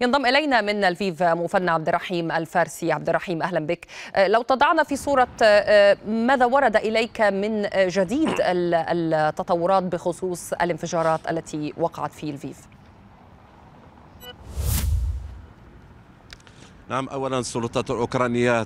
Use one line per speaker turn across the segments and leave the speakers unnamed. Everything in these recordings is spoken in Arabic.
ينضم إلينا من الفيف مفنى عبد الرحيم الفارسي عبد الرحيم أهلا بك آه، لو تضعنا في صورة آه، آه، ماذا ورد إليك من جديد التطورات بخصوص الانفجارات التي وقعت في الفيف
نعم اولا السلطات الاوكرانيه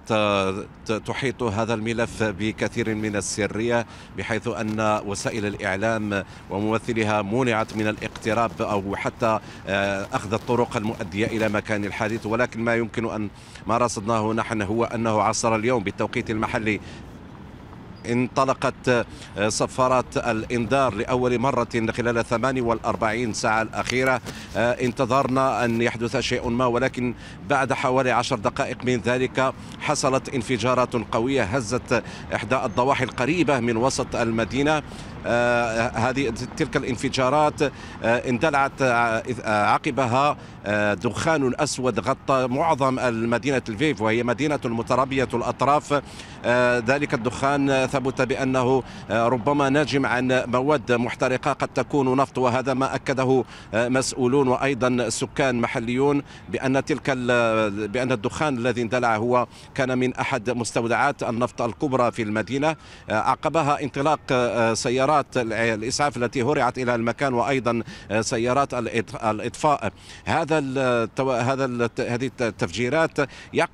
تحيط هذا الملف بكثير من السريه بحيث ان وسائل الاعلام وممثلها منعت من الاقتراب او حتى آه، اخذ الطرق المؤديه الى مكان الحادث ولكن ما يمكن ان ما رصدناه نحن هو انه عصر اليوم بالتوقيت المحلي انطلقت آه، صفارات الإنذار لأول مرة خلال 48 ساعة الأخيرة آه، انتظرنا أن يحدث شيء ما ولكن بعد حوالي 10 دقائق من ذلك حصلت انفجارات قوية هزت إحدى الضواحي القريبة من وسط المدينة آه، هذه تلك الانفجارات اندلعت عقبها دخان اسود غطى معظم مدينه الفيف وهي مدينه مترابيه الاطراف آه، ذلك الدخان ثبت بأنه آه، ربما ناجم عن مواد محترقة قد تكون نفط وهذا ما أكده آه، مسؤولون وأيضا سكان محليون بأن تلك بأن الدخان الذي اندلع هو كان من أحد مستودعات النفط الكبرى في المدينة عقبها انطلاق سيارات الإسعاف التي هرعت إلى المكان وأيضا سيارات الإطفاء هذا هذا هذه التفجيرات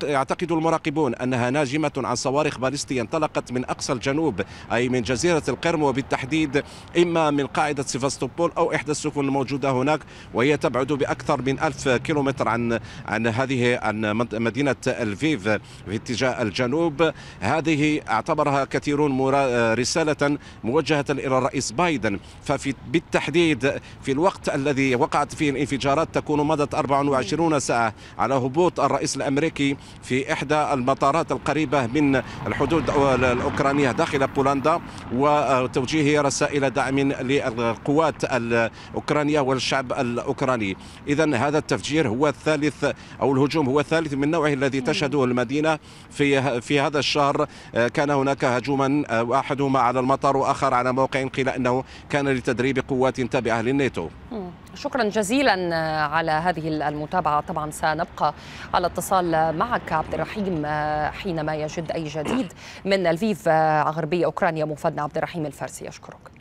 يعتقد المراقبون أنها ناجمة عن صواريخ صواريخ باليستية انطلقت من أقصى الجنوب أي من جزيرة القرم وبالتحديد إما من قاعدة سيفاستوبول أو إحدى السفن الموجودة هناك وهي تبعد بأكثر من ألف كيلومتر عن عن هذه عن مدينة الفيف في اتجاه الجنوب هذه اعتبرها كثيرون رسالة موجهة إلى الرئيس بايدن ففي بالتحديد في الوقت الذي وقعت فيه الانفجارات تكون مضت 24 ساعة على هبوط الرئيس الأمريكي في إحدى المطارات القريبة من الحدود الأوكرانية داخل بولندا وتوجيه رسائل دعم للقوات الأوكرانية والشعب الأوكراني إذا هذا التفجير هو الثالث أو الهجوم هو الثالث من نوعه الذي تشهده المدينة في في هذا الشهر كان هناك هجوما أحدهما على المطار وآخر على موقع قيل أنه كان لتدريب قوات تابعة للناتو
شكرا جزيلا آه، على هذه المتابعة طبعا سنبقى على اتصال معك عبد الرحيم آه، حينما يجد أي جديد من الفيف آه، غربي أوكرانيا مفدنا عبد الرحيم الفارسي أشكرك